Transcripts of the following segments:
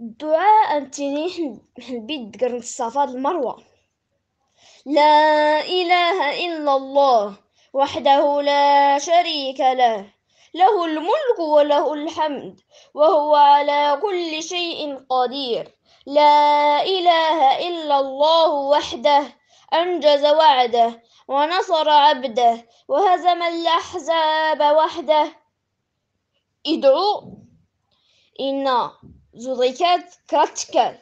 دعاء تنين البيت قرن الصفاد المروة لا إله إلا الله وحده لا شريك له له الملك وله الحمد وهو على كل شيء قدير لا إله إلا الله وحده أنجز وعده ونصر عبده وهزم الأحزاب وحده ادعو إنا زوريكات كراتشكال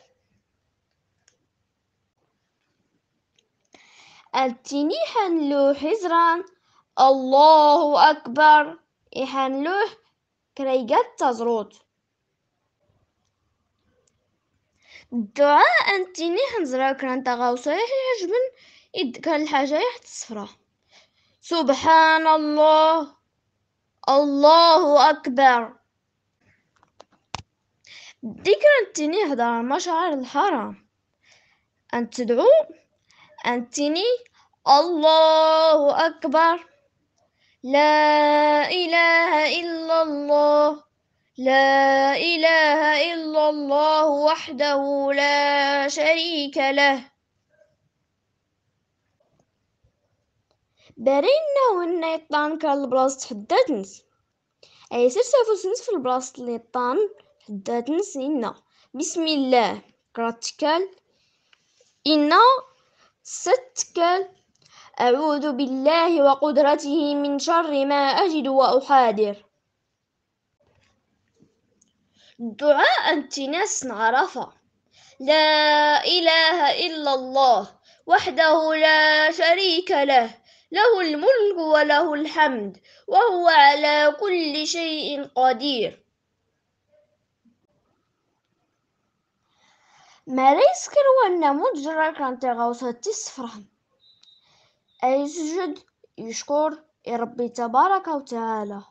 التيني حنلو حزران الله أكبر إحنلوه كريجات تزروت دعاء أنتيني حنزرا كران تغاو صحيح يجبن يدكر الحاجة يحت سبحان الله الله أكبر ذكرى تيني هذا المشاعر الحرام أن تدعو أن تيني الله أكبر لا إله إلا الله لا إله إلا الله وحده لا شريك له بارينا وإن يطان كان البلاصة تحددنت أي سير سنس في البلاصة اللي يطان نس إن بسم الله كراتكال إن ستكال أعوذ بالله وقدرته من شر ما أجد وأحاذر دعاء التناس عرفة لا إله إلا الله وحده لا شريك له له الملك وله الحمد وهو على كل شيء قدير ماليس كان هو النموذج راكان تغوصتي الصفران أي سجد يشكر ربي تبارك وتعالى